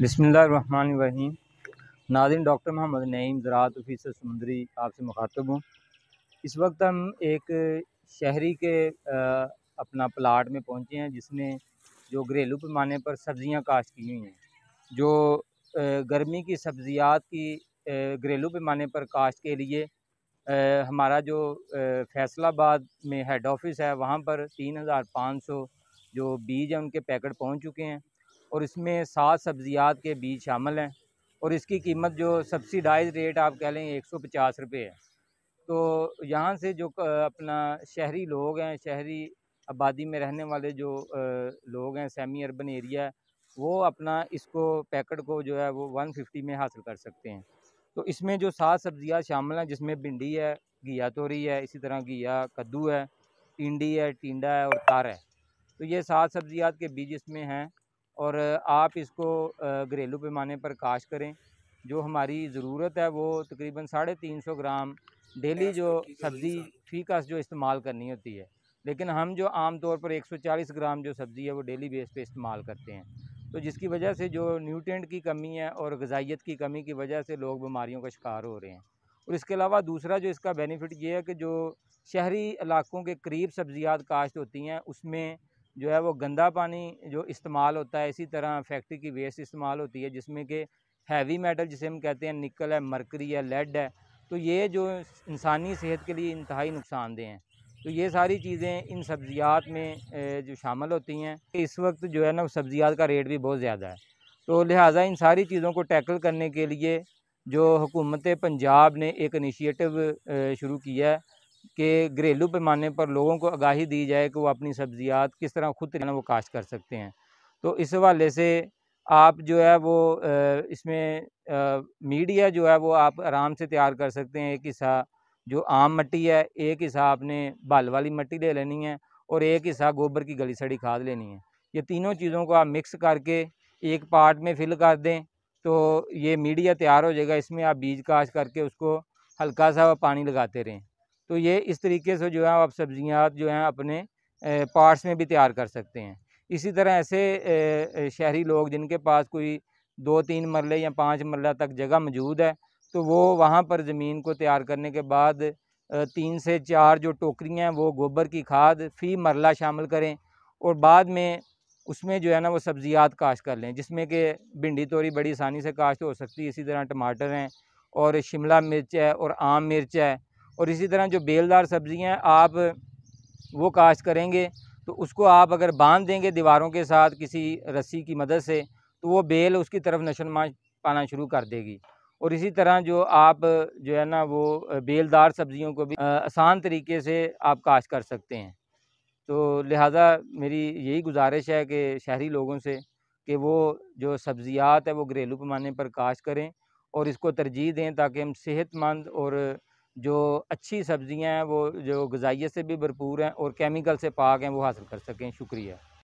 बसमीम नाजिन डॉक्टर मोहम्मद नईम ज़रात ऑफिसर समुंदरी आपसे मुखातब हूँ इस वक्त हम एक शहरी के अपना प्लाट में पहुँचे हैं जिसमें जो घरेलू पैमाने पर सब्ज़ियाँ काश्त की हुई हैं जो गर्मी की सब्ज़ियात की घरेलू पैमाने पर काश्त के लिए हमारा जो फैसलाबाद में हेड ऑफ़िस है वहाँ पर तीन हज़ार पाँच सौ जो बीज हैं उनके पैकेट पहुँच चुके हैं और इसमें सात सब्जियात के बीज शामिल हैं और इसकी कीमत जो सब्सिडाइज रेट आप कह लें एक सौ पचास रुपये है तो यहाँ से जो अपना शहरी लोग हैं शहरी आबादी में रहने वाले जो लोग हैं सेमी अर्बन एरिया है वो अपना इसको पैकेट को जो है वो वन फिफ्टी में हासिल कर सकते हैं तो इसमें जो सात सब्जियाँ शामिल हैं जिसमें भिंडी है घिया तोरी है इसी तरह घिया कद्दू है टिंडी है टिंडा है और तार है तो ये सात सब्जियात के बीज इसमें हैं और आप इसको घरेलू पैमाने पर काश करें जो हमारी ज़रूरत है वो तकरीबन साढ़े तीन सौ ग्राम डेली जो सब्ज़ी फीकस जो इस्तेमाल करनी होती है लेकिन हम जो आम तौर पर 140 ग्राम जो सब्ज़ी है वो डेली बेस पे इस्तेमाल करते हैं तो जिसकी वजह से जो न्यूट्रेंट की कमी है और गजाइत की कमी की वजह से लोग बीमारियों का शिकार हो रहे हैं और इसके अलावा दूसरा जो इसका बेनिफिट ये है कि जो शहरी इलाकों के करीब सब्ज़ियात काश्त होती हैं उसमें जो है वो गंदा पानी जो इस्तेमाल होता है इसी तरह फैक्ट्री की वेस्ट इस्तेमाल होती है जिसमें कि हैवी मेटल जिसे हम कहते हैं निकल है मरकरी है लेड है तो ये जो इंसानी सेहत के लिए इंतहाई नुकसानदेह हैं तो ये सारी चीज़ें इन सब्ज़ियात में जो शामिल होती हैं इस वक्त जो है ना सब्ज़ियात का रेट भी बहुत ज़्यादा है तो लिहाजा इन सारी चीज़ों को टैकल करने के लिए जो हुकूमत पंजाब ने एक इनिशिएटिव शुरू किया है कि घरेलू पैमाने पर लोगों को आगाही दी जाए कि वो अपनी सब्जियात किस तरह खुद वो काश्त कर सकते हैं तो इस हवाले से आप जो है वो इसमें मीडिया जो है वो आप आराम से तैयार कर सकते हैं एक हिस्सा जो आम मिट्टी है एक हिस्सा आपने बाल वाली मिट्टी ले लेनी है और एक हिस्सा गोबर की गली सड़ी खाद लेनी है ये तीनों चीज़ों को आप मिक्स करके एक पार्ट में फिल कर दें तो ये मीडिया तैयार हो जाएगा इसमें आप बीज काश करके उसको हल्का सा पानी लगाते रहें तो ये इस तरीके से जो है आप सब्जियाँ जो हैं अपने पार्ट्स में भी तैयार कर सकते हैं इसी तरह ऐसे शहरी लोग जिनके पास कोई दो तीन मरले या पाँच मरला तक जगह मौजूद है तो वो वहाँ पर ज़मीन को तैयार करने के बाद तीन से चार जो टोकरियाँ हैं वो गोबर की खाद फ़ी मरला शामिल करें और बाद में उसमें जो है ना वो सब्जियात काश्त कर लें जिसमें कि भिंडी तोरी बड़ी आसानी से काश्त हो सकती है इसी तरह टमाटर हैं और शिमला मिर्च है और आम मिर्च है और इसी तरह जो बेलदार सब्ज़ियाँ हैं आप वो काश्त करेंगे तो उसको आप अगर बांध देंगे दीवारों के साथ किसी रस्सी की मदद से तो वो बेल उसकी तरफ नशोनमा पाना शुरू कर देगी और इसी तरह जो आप जो है ना वो बेलदार सब्ज़ियों को भी आसान तरीके से आप काश कर सकते हैं तो लिहाजा मेरी यही गुजारिश है कि शहरी लोगों से कि वो जो सब्ज़ियात है वो घरेलू पैमाने पर काश करें और इसको तरजीह दें ताकि हम सेहतमंद और जो अच्छी सब्ज़ियाँ हैं वो जो ग़िज़ाइयत से भी भरपूर हैं और केमिकल से पाक हैं वो हासिल कर सकें शुक्रिया